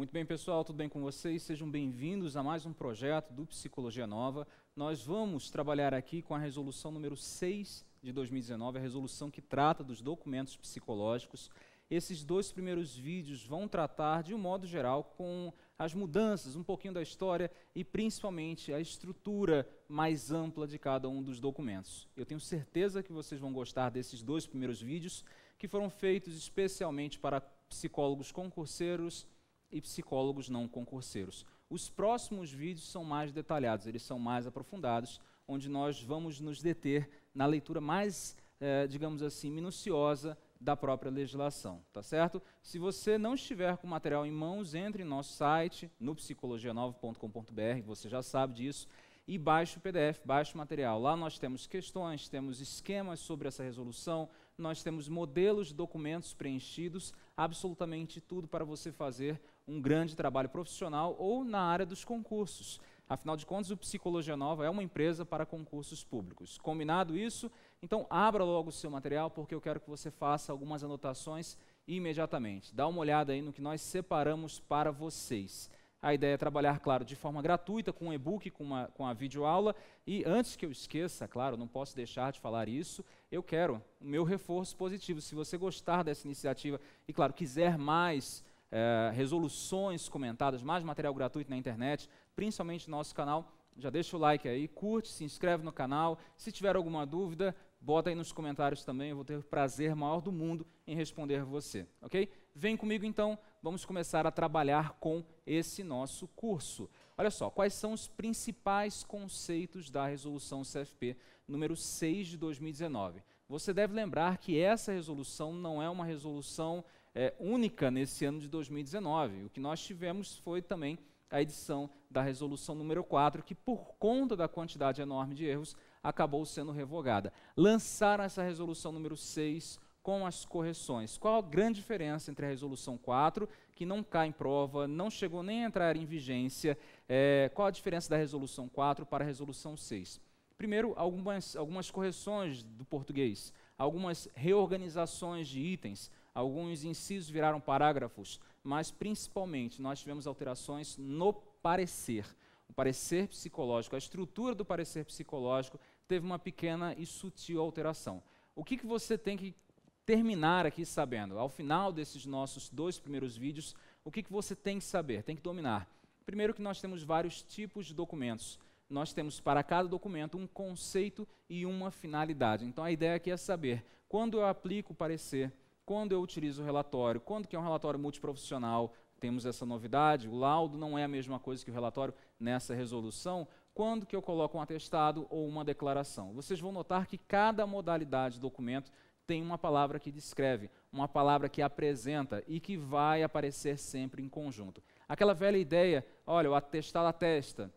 Muito bem, pessoal, tudo bem com vocês? Sejam bem-vindos a mais um projeto do Psicologia Nova. Nós vamos trabalhar aqui com a resolução número 6 de 2019, a resolução que trata dos documentos psicológicos. Esses dois primeiros vídeos vão tratar, de um modo geral, com as mudanças, um pouquinho da história e principalmente a estrutura mais ampla de cada um dos documentos. Eu tenho certeza que vocês vão gostar desses dois primeiros vídeos, que foram feitos especialmente para psicólogos concurseiros e psicólogos não concurseiros. Os próximos vídeos são mais detalhados, eles são mais aprofundados, onde nós vamos nos deter na leitura mais, eh, digamos assim, minuciosa da própria legislação, tá certo? Se você não estiver com o material em mãos, entre em nosso site, no psicologianova.com.br, você já sabe disso, e baixe o PDF, baixe o material. Lá nós temos questões, temos esquemas sobre essa resolução, nós temos modelos de documentos preenchidos, absolutamente tudo para você fazer um grande trabalho profissional ou na área dos concursos. Afinal de contas, o Psicologia Nova é uma empresa para concursos públicos. Combinado isso? Então, abra logo o seu material, porque eu quero que você faça algumas anotações imediatamente. Dá uma olhada aí no que nós separamos para vocês. A ideia é trabalhar, claro, de forma gratuita, com um e-book, com, com a videoaula. E antes que eu esqueça, claro, não posso deixar de falar isso, eu quero o meu reforço positivo. Se você gostar dessa iniciativa e, claro, quiser mais é, resoluções comentadas, mais material gratuito na internet, principalmente no nosso canal. Já deixa o like aí, curte, se inscreve no canal. Se tiver alguma dúvida, bota aí nos comentários também, eu vou ter o prazer maior do mundo em responder você, ok? Vem comigo então, vamos começar a trabalhar com esse nosso curso. Olha só, quais são os principais conceitos da resolução CFP número 6 de 2019? Você deve lembrar que essa resolução não é uma resolução é, única nesse ano de 2019. O que nós tivemos foi também a edição da resolução número 4, que por conta da quantidade enorme de erros, acabou sendo revogada. Lançaram essa resolução número 6 com as correções. Qual a grande diferença entre a resolução 4, que não cai em prova, não chegou nem a entrar em vigência, é, qual a diferença da resolução 4 para a resolução 6? Primeiro, algumas, algumas correções do português, algumas reorganizações de itens, alguns incisos viraram parágrafos, mas principalmente nós tivemos alterações no parecer. O parecer psicológico, a estrutura do parecer psicológico teve uma pequena e sutil alteração. O que, que você tem que terminar aqui sabendo? Ao final desses nossos dois primeiros vídeos, o que, que você tem que saber, tem que dominar? Primeiro que nós temos vários tipos de documentos. Nós temos para cada documento um conceito e uma finalidade. Então a ideia aqui é saber quando eu aplico o parecer quando eu utilizo o relatório? Quando que é um relatório multiprofissional? Temos essa novidade, o laudo não é a mesma coisa que o relatório nessa resolução. Quando que eu coloco um atestado ou uma declaração? Vocês vão notar que cada modalidade de documento tem uma palavra que descreve, uma palavra que apresenta e que vai aparecer sempre em conjunto. Aquela velha ideia, olha, o atestado atesta,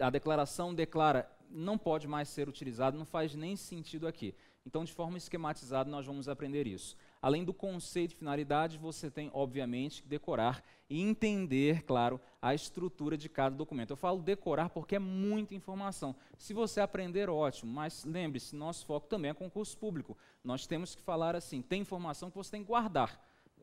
a declaração declara, não pode mais ser utilizado, não faz nem sentido aqui. Então, de forma esquematizada, nós vamos aprender isso. Além do conceito e finalidade, você tem, obviamente, que decorar e entender, claro, a estrutura de cada documento. Eu falo decorar porque é muita informação. Se você aprender, ótimo, mas lembre-se, nosso foco também é concurso público. Nós temos que falar assim, tem informação que você tem que guardar.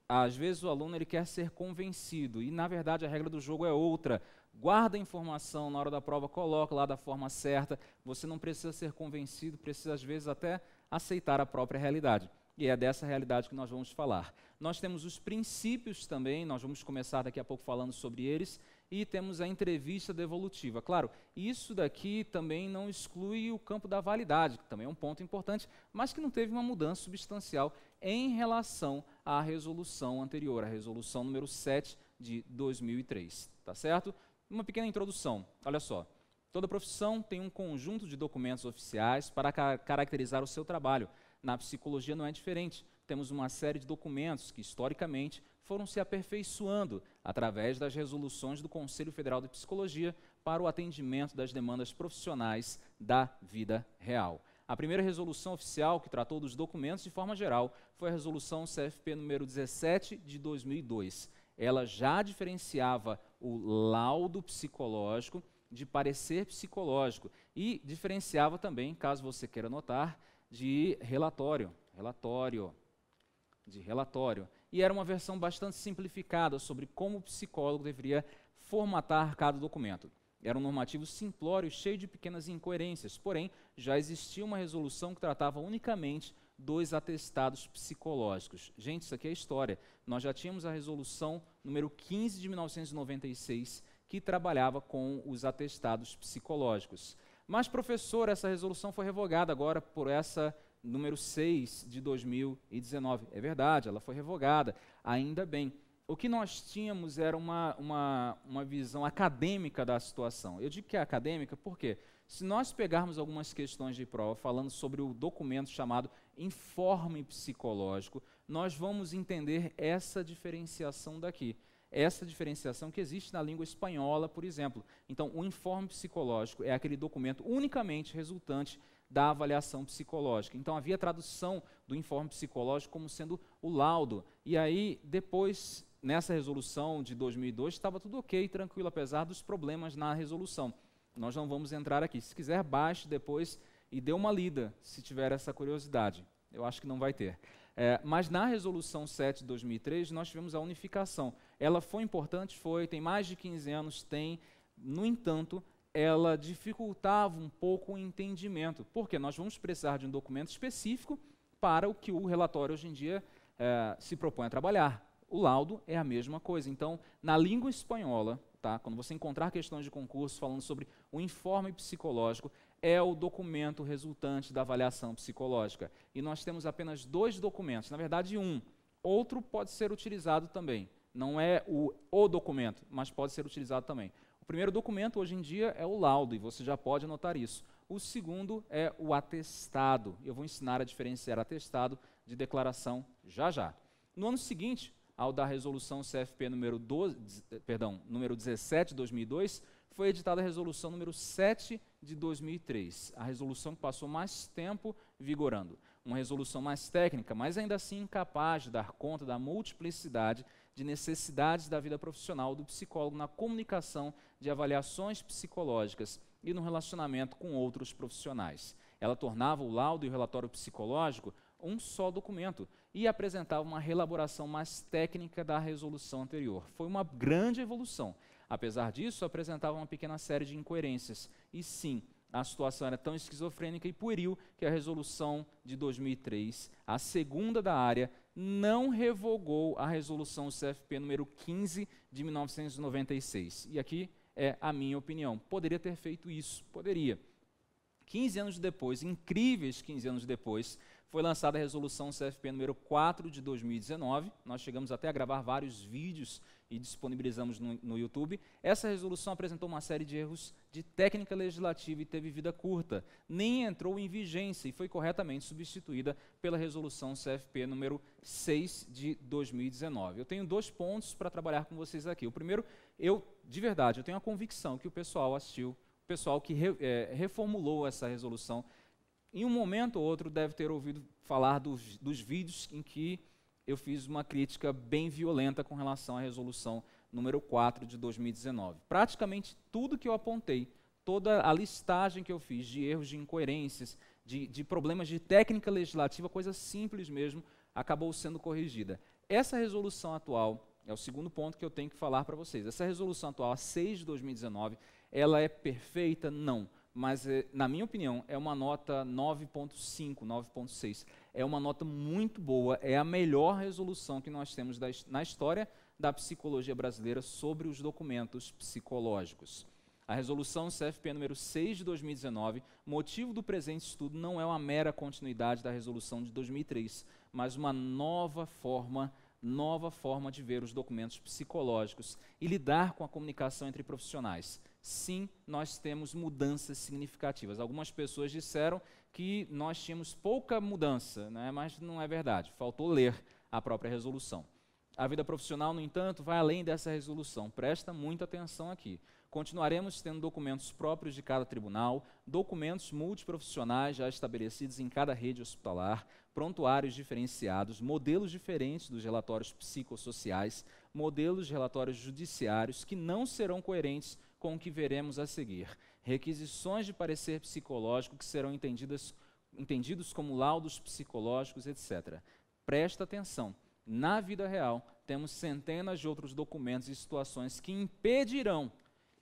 Às vezes o aluno ele quer ser convencido e, na verdade, a regra do jogo é outra guarda a informação na hora da prova, coloca lá da forma certa. Você não precisa ser convencido, precisa às vezes até aceitar a própria realidade. E é dessa realidade que nós vamos falar. Nós temos os princípios também, nós vamos começar daqui a pouco falando sobre eles, e temos a entrevista devolutiva. Claro, isso daqui também não exclui o campo da validade, que também é um ponto importante, mas que não teve uma mudança substancial em relação à resolução anterior, a resolução número 7 de 2003. Tá certo? Uma pequena introdução, olha só. Toda profissão tem um conjunto de documentos oficiais para ca caracterizar o seu trabalho. Na psicologia não é diferente. Temos uma série de documentos que, historicamente, foram se aperfeiçoando através das resoluções do Conselho Federal de Psicologia para o atendimento das demandas profissionais da vida real. A primeira resolução oficial que tratou dos documentos de forma geral foi a resolução CFP número 17 de 2002. Ela já diferenciava o laudo psicológico de parecer psicológico e diferenciava também, caso você queira notar, de relatório, relatório, de relatório. E era uma versão bastante simplificada sobre como o psicólogo deveria formatar cada documento. Era um normativo simplório, cheio de pequenas incoerências, porém já existia uma resolução que tratava unicamente dos atestados psicológicos. Gente, isso aqui é história. Nós já tínhamos a resolução número 15 de 1996 que trabalhava com os atestados psicológicos. Mas, professor, essa resolução foi revogada agora por essa número 6 de 2019. É verdade, ela foi revogada, ainda bem. O que nós tínhamos era uma, uma, uma visão acadêmica da situação. Eu digo que é acadêmica porque, se nós pegarmos algumas questões de prova falando sobre o documento chamado informe psicológico, nós vamos entender essa diferenciação daqui essa diferenciação que existe na língua espanhola, por exemplo. Então, o informe psicológico é aquele documento unicamente resultante da avaliação psicológica. Então, havia tradução do informe psicológico como sendo o laudo. E aí, depois, nessa resolução de 2002, estava tudo ok, tranquilo, apesar dos problemas na resolução. Nós não vamos entrar aqui. Se quiser, baixe depois e dê uma lida, se tiver essa curiosidade. Eu acho que não vai ter. É, mas na resolução 7 de 2003, nós tivemos a unificação. Ela foi importante? Foi, tem mais de 15 anos? Tem. No entanto, ela dificultava um pouco o entendimento, porque nós vamos precisar de um documento específico para o que o relatório hoje em dia eh, se propõe a trabalhar. O laudo é a mesma coisa. Então, na língua espanhola, tá, quando você encontrar questões de concurso falando sobre o informe psicológico, é o documento resultante da avaliação psicológica. E nós temos apenas dois documentos, na verdade, um. Outro pode ser utilizado também. Não é o, o documento, mas pode ser utilizado também. O primeiro documento hoje em dia é o laudo, e você já pode anotar isso. O segundo é o atestado. Eu vou ensinar a diferenciar atestado de declaração já já. No ano seguinte, ao da resolução CFP número, 12, eh, perdão, número 17 de 2002, foi editada a resolução número 7 de 2003, a resolução que passou mais tempo vigorando. Uma resolução mais técnica, mas ainda assim incapaz de dar conta da multiplicidade de necessidades da vida profissional do psicólogo na comunicação de avaliações psicológicas e no relacionamento com outros profissionais. Ela tornava o laudo e o relatório psicológico um só documento e apresentava uma relaboração mais técnica da resolução anterior. Foi uma grande evolução. Apesar disso, apresentava uma pequena série de incoerências. E sim, a situação era tão esquizofrênica e pueril que a resolução de 2003, a segunda da área, não revogou a resolução CFP número 15 de 1996. E aqui é a minha opinião. Poderia ter feito isso, poderia. 15 anos depois, incríveis 15 anos depois, foi lançada a resolução CFP número 4 de 2019. Nós chegamos até a gravar vários vídeos e disponibilizamos no, no YouTube. Essa resolução apresentou uma série de erros de técnica legislativa e teve vida curta, nem entrou em vigência e foi corretamente substituída pela resolução CFP número 6 de 2019. Eu tenho dois pontos para trabalhar com vocês aqui. O primeiro, eu, de verdade, eu tenho a convicção que o pessoal assistiu, o pessoal que re, é, reformulou essa resolução, em um momento ou outro deve ter ouvido falar dos, dos vídeos em que eu fiz uma crítica bem violenta com relação à resolução CFP número 4 de 2019. Praticamente tudo que eu apontei, toda a listagem que eu fiz de erros, de incoerências, de, de problemas de técnica legislativa, coisa simples mesmo, acabou sendo corrigida. Essa resolução atual, é o segundo ponto que eu tenho que falar para vocês. Essa resolução atual, a 6 de 2019, ela é perfeita? Não. Mas, eh, na minha opinião, é uma nota 9.5, 9.6. É uma nota muito boa, é a melhor resolução que nós temos na história da psicologia brasileira sobre os documentos psicológicos. A resolução CFP número 6 de 2019, motivo do presente estudo, não é uma mera continuidade da resolução de 2003, mas uma nova forma, nova forma de ver os documentos psicológicos e lidar com a comunicação entre profissionais. Sim, nós temos mudanças significativas. Algumas pessoas disseram que nós tínhamos pouca mudança, né? mas não é verdade. Faltou ler a própria resolução. A vida profissional, no entanto, vai além dessa resolução. Presta muita atenção aqui. Continuaremos tendo documentos próprios de cada tribunal, documentos multiprofissionais já estabelecidos em cada rede hospitalar, prontuários diferenciados, modelos diferentes dos relatórios psicossociais, modelos de relatórios judiciários que não serão coerentes com o que veremos a seguir. Requisições de parecer psicológico que serão entendidas, entendidos como laudos psicológicos, etc. Presta atenção na vida real, temos centenas de outros documentos e situações que impedirão,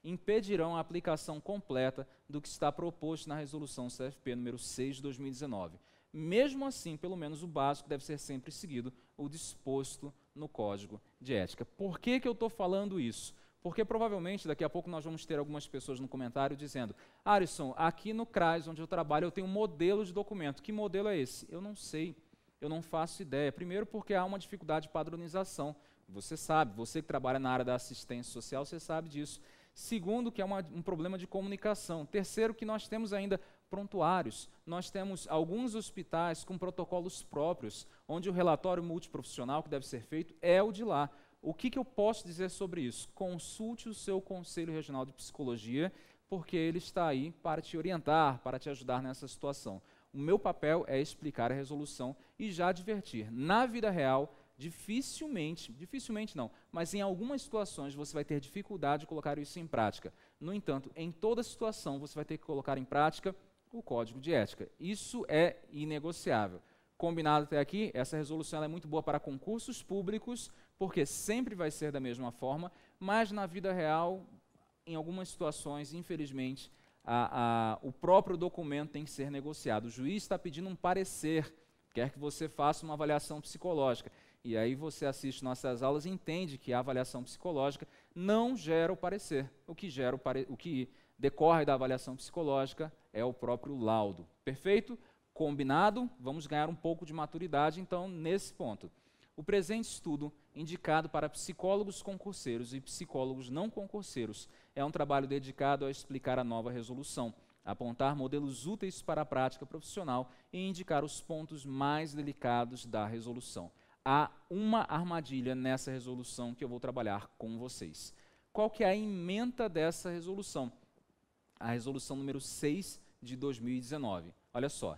impedirão a aplicação completa do que está proposto na resolução CFP número 6 de 2019. Mesmo assim, pelo menos o básico deve ser sempre seguido, o disposto no código de ética. Por que, que eu estou falando isso? Porque provavelmente daqui a pouco nós vamos ter algumas pessoas no comentário dizendo: Arisson, aqui no CRAS, onde eu trabalho, eu tenho um modelo de documento. Que modelo é esse? Eu não sei. Eu não faço ideia. Primeiro, porque há uma dificuldade de padronização. Você sabe, você que trabalha na área da assistência social, você sabe disso. Segundo, que é uma, um problema de comunicação. Terceiro, que nós temos ainda prontuários. Nós temos alguns hospitais com protocolos próprios, onde o relatório multiprofissional que deve ser feito é o de lá. O que, que eu posso dizer sobre isso? Consulte o seu Conselho Regional de Psicologia, porque ele está aí para te orientar, para te ajudar nessa situação. O meu papel é explicar a resolução e já advertir. Na vida real, dificilmente, dificilmente não, mas em algumas situações você vai ter dificuldade de colocar isso em prática. No entanto, em toda situação você vai ter que colocar em prática o código de ética. Isso é inegociável. Combinado até aqui, essa resolução é muito boa para concursos públicos, porque sempre vai ser da mesma forma, mas na vida real, em algumas situações, infelizmente, a, a, o próprio documento tem que ser negociado. O juiz está pedindo um parecer, quer que você faça uma avaliação psicológica. E aí você assiste nossas aulas e entende que a avaliação psicológica não gera o parecer. O que, gera o, pare... o que decorre da avaliação psicológica é o próprio laudo. Perfeito? Combinado? Vamos ganhar um pouco de maturidade, então, nesse ponto o presente estudo, indicado para psicólogos concurseiros e psicólogos não concurseiros, é um trabalho dedicado a explicar a nova resolução, apontar modelos úteis para a prática profissional e indicar os pontos mais delicados da resolução. Há uma armadilha nessa resolução que eu vou trabalhar com vocês. Qual que é a emenda dessa resolução? A resolução número 6 de 2019. Olha só,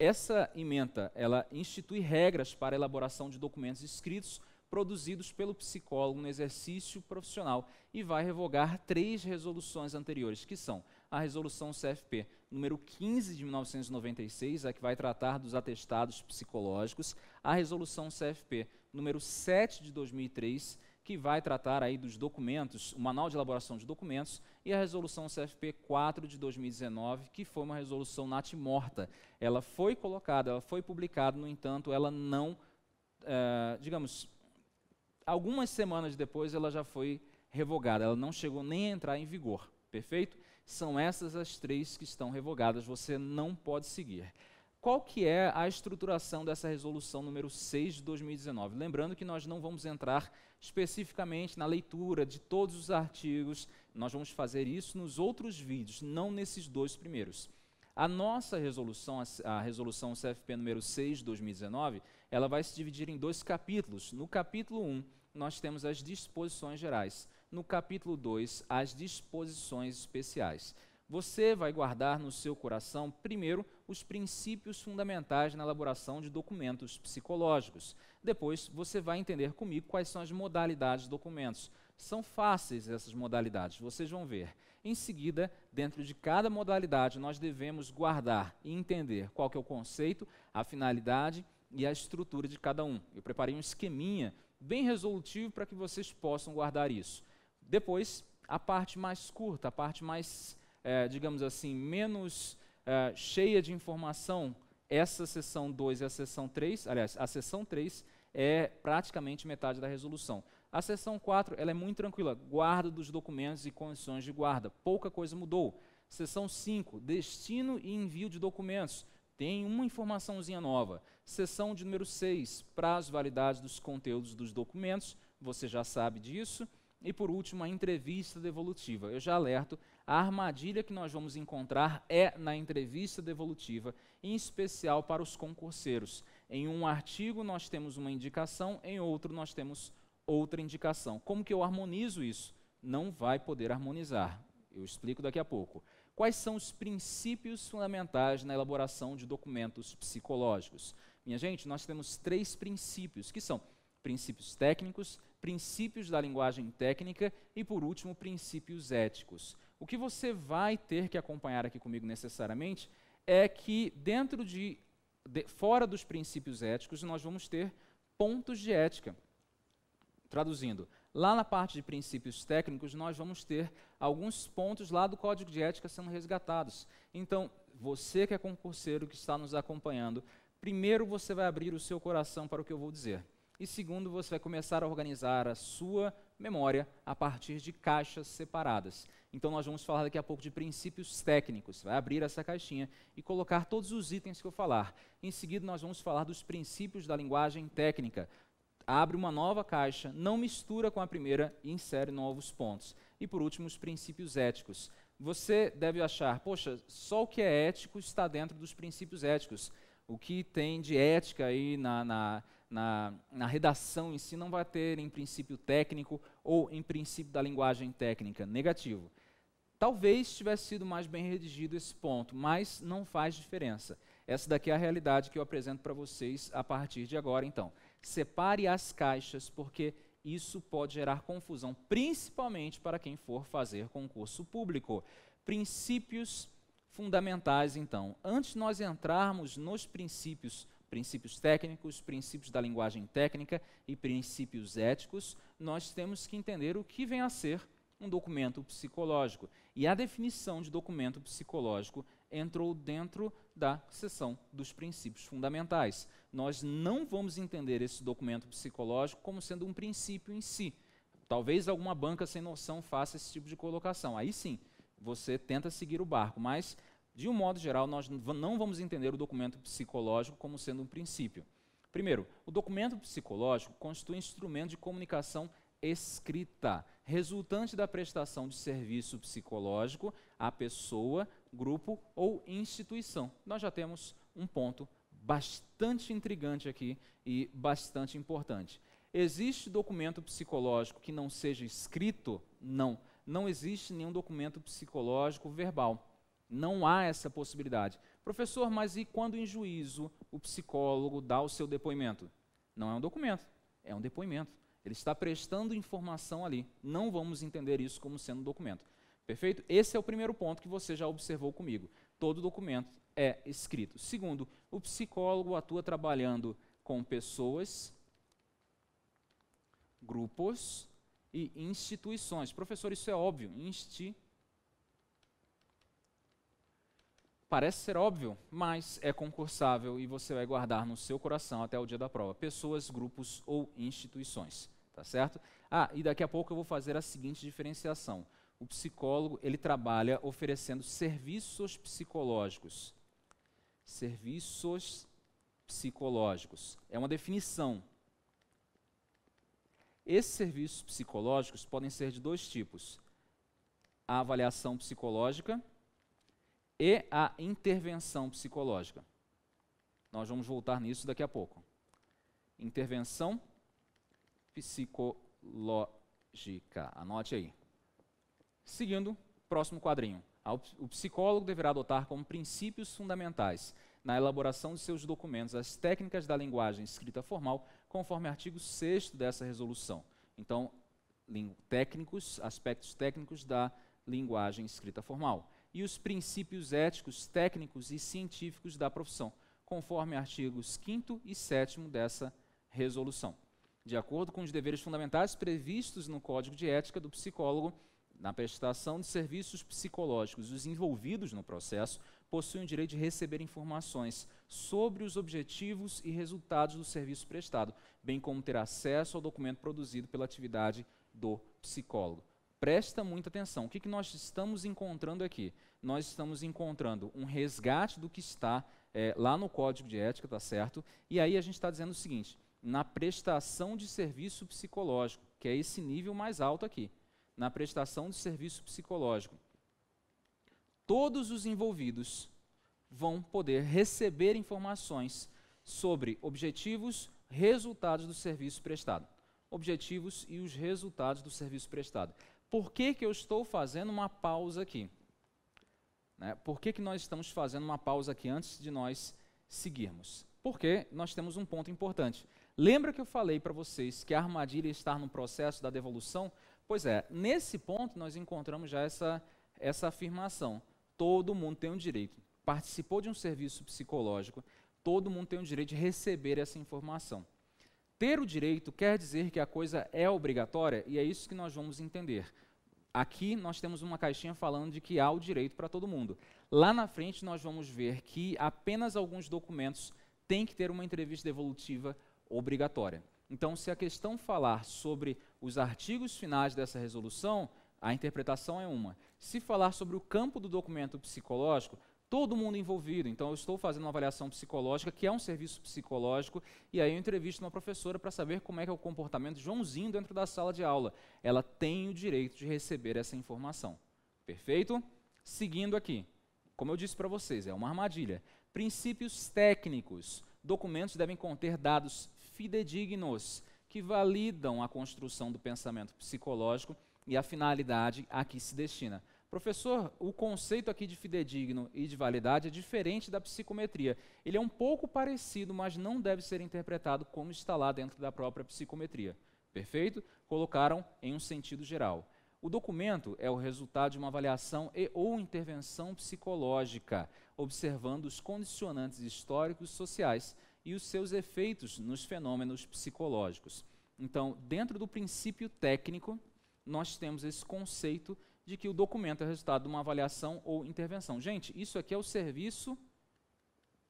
essa ementa, ela institui regras para elaboração de documentos escritos produzidos pelo psicólogo no exercício profissional e vai revogar três resoluções anteriores, que são a resolução CFP número 15 de 1996, a que vai tratar dos atestados psicológicos, a resolução CFP número 7 de 2003, que vai tratar aí dos documentos, o manual de elaboração de documentos e a resolução CFP 4 de 2019, que foi uma resolução morta. Ela foi colocada, ela foi publicada, no entanto, ela não, é, digamos, algumas semanas depois ela já foi revogada, ela não chegou nem a entrar em vigor, perfeito? São essas as três que estão revogadas, você não pode seguir qual que é a estruturação dessa resolução número 6 de 2019? Lembrando que nós não vamos entrar especificamente na leitura de todos os artigos. Nós vamos fazer isso nos outros vídeos, não nesses dois primeiros. A nossa resolução, a resolução CFP número 6 de 2019, ela vai se dividir em dois capítulos. No capítulo 1, nós temos as disposições gerais. No capítulo 2, as disposições especiais. Você vai guardar no seu coração, primeiro, os princípios fundamentais na elaboração de documentos psicológicos. Depois você vai entender comigo quais são as modalidades de documentos. São fáceis essas modalidades, vocês vão ver. Em seguida, dentro de cada modalidade, nós devemos guardar e entender qual é o conceito, a finalidade e a estrutura de cada um. Eu preparei um esqueminha bem resolutivo para que vocês possam guardar isso. Depois, a parte mais curta, a parte mais, é, digamos assim, menos uh, cheia de informação, essa sessão 2 e a sessão 3, aliás, a sessão 3 é praticamente metade da resolução. A sessão 4 ela é muito tranquila, guarda dos documentos e condições de guarda, pouca coisa mudou. Sessão 5, destino e envio de documentos, tem uma informaçãozinha nova. Sessão de número 6, prazo, validade dos conteúdos dos documentos, você já sabe disso. E por último, a entrevista devolutiva. Eu já alerto, a armadilha que nós vamos encontrar é na entrevista devolutiva, em especial para os concurseiros. Em um artigo nós temos uma indicação, em outro nós temos outra indicação. Como que eu harmonizo isso? Não vai poder harmonizar. Eu explico daqui a pouco. Quais são os princípios fundamentais na elaboração de documentos psicológicos? Minha gente, nós temos três princípios, que são princípios técnicos, princípios da linguagem técnica e, por último, princípios éticos. O que você vai ter que acompanhar aqui comigo necessariamente é que dentro de, de fora dos princípios éticos nós vamos ter pontos de ética. Traduzindo, lá na parte de princípios técnicos nós vamos ter alguns pontos lá do código de ética sendo resgatados. Então, você que é concurseiro que está nos acompanhando, primeiro você vai abrir o seu coração para o que eu vou dizer. E segundo, você vai começar a organizar a sua memória a partir de caixas separadas. Então, nós vamos falar daqui a pouco de princípios técnicos. Vai abrir essa caixinha e colocar todos os itens que eu falar. Em seguida, nós vamos falar dos princípios da linguagem técnica. Abre uma nova caixa, não mistura com a primeira e insere novos pontos. E por último, os princípios éticos. Você deve achar, poxa, só o que é ético está dentro dos princípios éticos. O que tem de ética aí na, na na, na redação em si não vai ter em princípio técnico ou em princípio da linguagem técnica. Negativo. Talvez tivesse sido mais bem redigido esse ponto, mas não faz diferença. Essa daqui é a realidade que eu apresento para vocês a partir de agora, então. Separe as caixas, porque isso pode gerar confusão, principalmente para quem for fazer concurso público. Princípios fundamentais, então. Antes de nós entrarmos nos princípios princípios técnicos, princípios da linguagem técnica e princípios éticos, nós temos que entender o que vem a ser um documento psicológico. E a definição de documento psicológico entrou dentro da seção dos princípios fundamentais. Nós não vamos entender esse documento psicológico como sendo um princípio em si. Talvez alguma banca sem noção faça esse tipo de colocação. Aí sim, você tenta seguir o barco, mas de um modo geral, nós não vamos entender o documento psicológico como sendo um princípio. Primeiro, o documento psicológico constitui um instrumento de comunicação escrita, resultante da prestação de serviço psicológico à pessoa, grupo ou instituição. Nós já temos um ponto bastante intrigante aqui e bastante importante. Existe documento psicológico que não seja escrito? Não. Não existe nenhum documento psicológico verbal. Não há essa possibilidade. Professor, mas e quando em juízo o psicólogo dá o seu depoimento? Não é um documento, é um depoimento. Ele está prestando informação ali. Não vamos entender isso como sendo um documento. Perfeito? Esse é o primeiro ponto que você já observou comigo. Todo documento é escrito. Segundo, o psicólogo atua trabalhando com pessoas, grupos e instituições. Professor, isso é óbvio. Instituições Parece ser óbvio, mas é concursável e você vai guardar no seu coração até o dia da prova. Pessoas, grupos ou instituições, tá certo? Ah, e daqui a pouco eu vou fazer a seguinte diferenciação. O psicólogo, ele trabalha oferecendo serviços psicológicos. Serviços psicológicos. É uma definição. Esses serviços psicológicos podem ser de dois tipos: a avaliação psicológica e a intervenção psicológica. Nós vamos voltar nisso daqui a pouco. Intervenção psicológica. Anote aí. Seguindo, próximo quadrinho. O psicólogo deverá adotar como princípios fundamentais na elaboração de seus documentos as técnicas da linguagem escrita formal, conforme artigo 6 dessa resolução. Então, técnicos, aspectos técnicos da linguagem escrita formal e os princípios éticos, técnicos e científicos da profissão, conforme artigos 5 e 7 dessa resolução. De acordo com os deveres fundamentais previstos no Código de Ética do psicólogo, na prestação de serviços psicológicos, os envolvidos no processo possuem o direito de receber informações sobre os objetivos e resultados do serviço prestado, bem como ter acesso ao documento produzido pela atividade do psicólogo. Presta muita atenção. O que, que nós estamos encontrando aqui? Nós estamos encontrando um resgate do que está é, lá no código de ética, tá certo? E aí a gente está dizendo o seguinte: na prestação de serviço psicológico, que é esse nível mais alto aqui, na prestação de serviço psicológico, todos os envolvidos vão poder receber informações sobre objetivos, resultados do serviço prestado. Objetivos e os resultados do serviço prestado. Por que, que eu estou fazendo uma pausa aqui? Né? Por que, que nós estamos fazendo uma pausa aqui antes de nós seguirmos? Porque nós temos um ponto importante. Lembra que eu falei para vocês que a armadilha está no processo da devolução? Pois é, nesse ponto nós encontramos já essa, essa afirmação. Todo mundo tem um direito. Participou de um serviço psicológico, todo mundo tem o direito de receber essa informação. Ter o direito quer dizer que a coisa é obrigatória e é isso que nós vamos entender. Aqui nós temos uma caixinha falando de que há o direito para todo mundo. Lá na frente nós vamos ver que apenas alguns documentos têm que ter uma entrevista evolutiva obrigatória. Então, se a questão falar sobre os artigos finais dessa resolução, a interpretação é uma. Se falar sobre o campo do documento psicológico, todo mundo envolvido. Então, eu estou fazendo uma avaliação psicológica, que é um serviço psicológico, e aí eu entrevisto uma professora para saber como é que é o comportamento de Joãozinho dentro da sala de aula. Ela tem o direito de receber essa informação. Perfeito? Seguindo aqui, como eu disse para vocês, é uma armadilha. Princípios técnicos. Documentos devem conter dados fidedignos que validam a construção do pensamento psicológico e a finalidade a que se destina. Professor, o conceito aqui de fidedigno e de validade é diferente da psicometria. Ele é um pouco parecido, mas não deve ser interpretado como está lá dentro da própria psicometria. Perfeito? Colocaram em um sentido geral. O documento é o resultado de uma avaliação e ou intervenção psicológica, observando os condicionantes históricos sociais e os seus efeitos nos fenômenos psicológicos. Então, dentro do princípio técnico, nós temos esse conceito de que o documento é resultado de uma avaliação ou intervenção. Gente, isso aqui é o serviço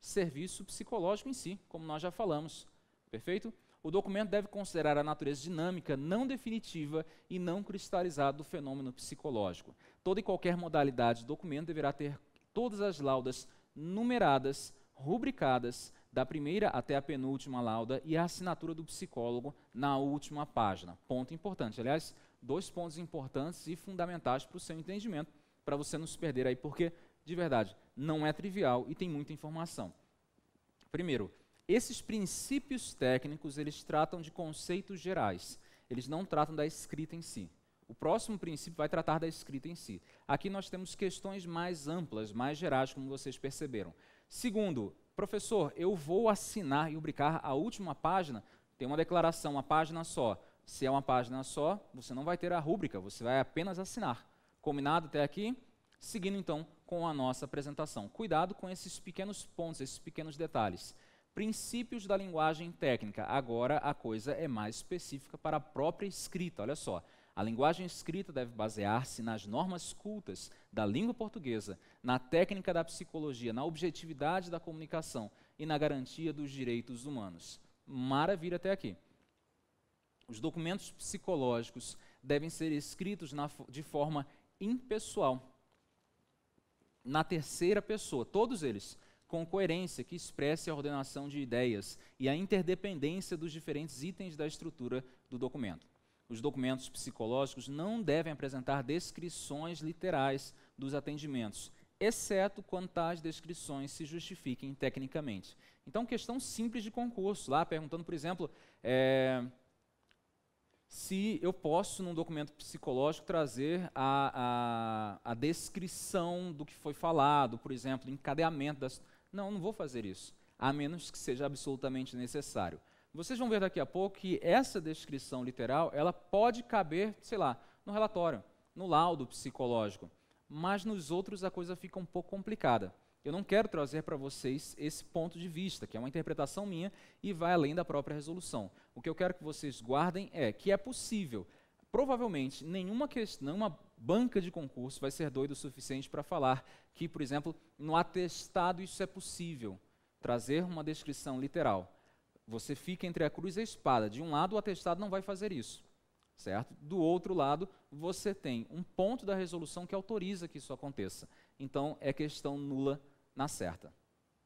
serviço psicológico em si, como nós já falamos. Perfeito? O documento deve considerar a natureza dinâmica, não definitiva e não cristalizada do fenômeno psicológico. Toda e qualquer modalidade de documento deverá ter todas as laudas numeradas, rubricadas, da primeira até a penúltima lauda e a assinatura do psicólogo na última página. Ponto importante. Aliás, dois pontos importantes e fundamentais para o seu entendimento, para você não se perder aí, porque, de verdade, não é trivial e tem muita informação. Primeiro, esses princípios técnicos, eles tratam de conceitos gerais, eles não tratam da escrita em si. O próximo princípio vai tratar da escrita em si. Aqui nós temos questões mais amplas, mais gerais, como vocês perceberam. Segundo, professor, eu vou assinar e rubricar a última página, tem uma declaração, uma página só. Se é uma página só, você não vai ter a rúbrica, você vai apenas assinar. Combinado até aqui? Seguindo então com a nossa apresentação. Cuidado com esses pequenos pontos, esses pequenos detalhes. Princípios da linguagem técnica. Agora a coisa é mais específica para a própria escrita. Olha só. A linguagem escrita deve basear-se nas normas cultas da língua portuguesa, na técnica da psicologia, na objetividade da comunicação e na garantia dos direitos humanos. Maravilha até aqui. Os documentos psicológicos devem ser escritos na, de forma impessoal, na terceira pessoa, todos eles, com coerência que expresse a ordenação de ideias e a interdependência dos diferentes itens da estrutura do documento. Os documentos psicológicos não devem apresentar descrições literais dos atendimentos, exceto quando tais descrições se justifiquem tecnicamente. Então, questão simples de concurso, lá perguntando, por exemplo, é, se eu posso, num documento psicológico, trazer a, a, a descrição do que foi falado, por exemplo, encadeamento das. Não, não vou fazer isso, a menos que seja absolutamente necessário. Vocês vão ver daqui a pouco que essa descrição literal ela pode caber, sei lá, no relatório, no laudo psicológico, mas nos outros a coisa fica um pouco complicada. Eu não quero trazer para vocês esse ponto de vista, que é uma interpretação minha e vai além da própria resolução. O que eu quero que vocês guardem é que é possível. Provavelmente, nenhuma, questão, nenhuma banca de concurso vai ser doida o suficiente para falar que, por exemplo, no atestado isso é possível, trazer uma descrição literal. Você fica entre a cruz e a espada. De um lado, o atestado não vai fazer isso certo? Do outro lado, você tem um ponto da resolução que autoriza que isso aconteça então é questão nula na certa.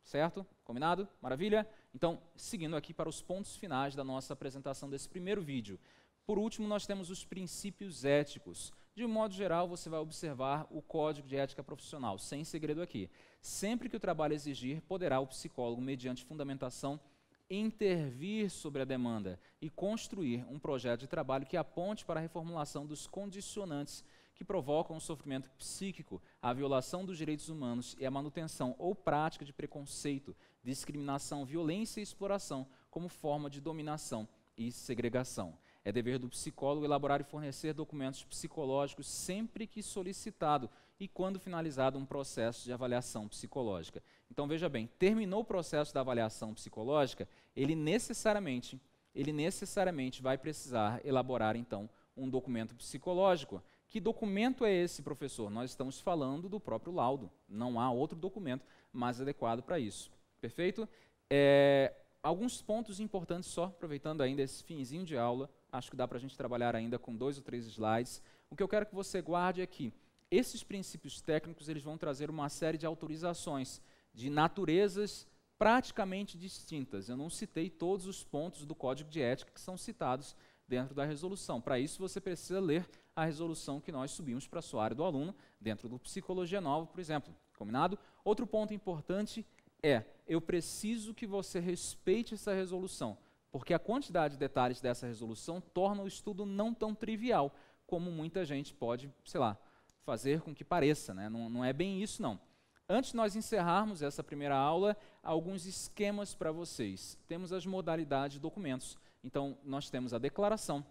Certo? Combinado? Maravilha? Então, seguindo aqui para os pontos finais da nossa apresentação desse primeiro vídeo. Por último, nós temos os princípios éticos. De modo geral, você vai observar o Código de Ética Profissional, sem segredo aqui. Sempre que o trabalho exigir, poderá o psicólogo, mediante fundamentação, intervir sobre a demanda e construir um projeto de trabalho que aponte para a reformulação dos condicionantes que provocam o sofrimento psíquico, a violação dos direitos humanos e a manutenção ou prática de preconceito, discriminação, violência e exploração como forma de dominação e segregação. É dever do psicólogo elaborar e fornecer documentos psicológicos sempre que solicitado e quando finalizado um processo de avaliação psicológica. Então veja bem, terminou o processo da avaliação psicológica, ele necessariamente, ele necessariamente vai precisar elaborar então um documento psicológico. Que documento é esse, professor? Nós estamos falando do próprio laudo. Não há outro documento mais adequado para isso. Perfeito? É, alguns pontos importantes só, aproveitando ainda esse finzinho de aula. Acho que dá para a gente trabalhar ainda com dois ou três slides. O que eu quero que você guarde é que esses princípios técnicos eles vão trazer uma série de autorizações de naturezas praticamente distintas. Eu não citei todos os pontos do Código de Ética que são citados dentro da resolução. Para isso, você precisa ler a resolução que nós subimos para a sua área do aluno, dentro do Psicologia Nova, por exemplo. Combinado? Outro ponto importante é: eu preciso que você respeite essa resolução, porque a quantidade de detalhes dessa resolução torna o estudo não tão trivial como muita gente pode, sei lá, fazer com que pareça. Né? Não, não é bem isso, não. Antes de nós encerrarmos essa primeira aula, alguns esquemas para vocês. Temos as modalidades de documentos. Então, nós temos a declaração,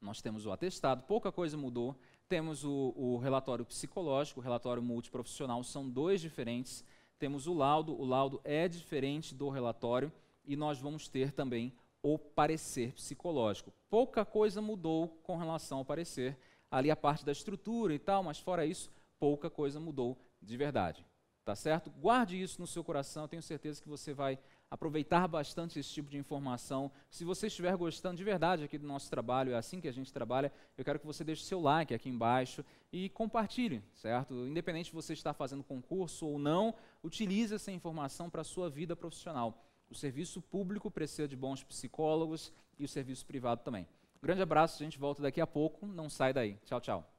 nós temos o atestado, pouca coisa mudou. Temos o, o relatório psicológico, o relatório multiprofissional, são dois diferentes. Temos o laudo, o laudo é diferente do relatório. E nós vamos ter também o parecer psicológico. Pouca coisa mudou com relação ao parecer, ali a parte da estrutura e tal, mas fora isso, pouca coisa mudou de verdade. Tá certo? Guarde isso no seu coração, tenho certeza que você vai aproveitar bastante esse tipo de informação. Se você estiver gostando de verdade aqui do nosso trabalho, é assim que a gente trabalha, eu quero que você deixe seu like aqui embaixo e compartilhe, certo? Independente de você estar fazendo concurso ou não, utilize essa informação para a sua vida profissional. O serviço público precisa de bons psicólogos e o serviço privado também. grande abraço, a gente volta daqui a pouco, não sai daí. Tchau, tchau.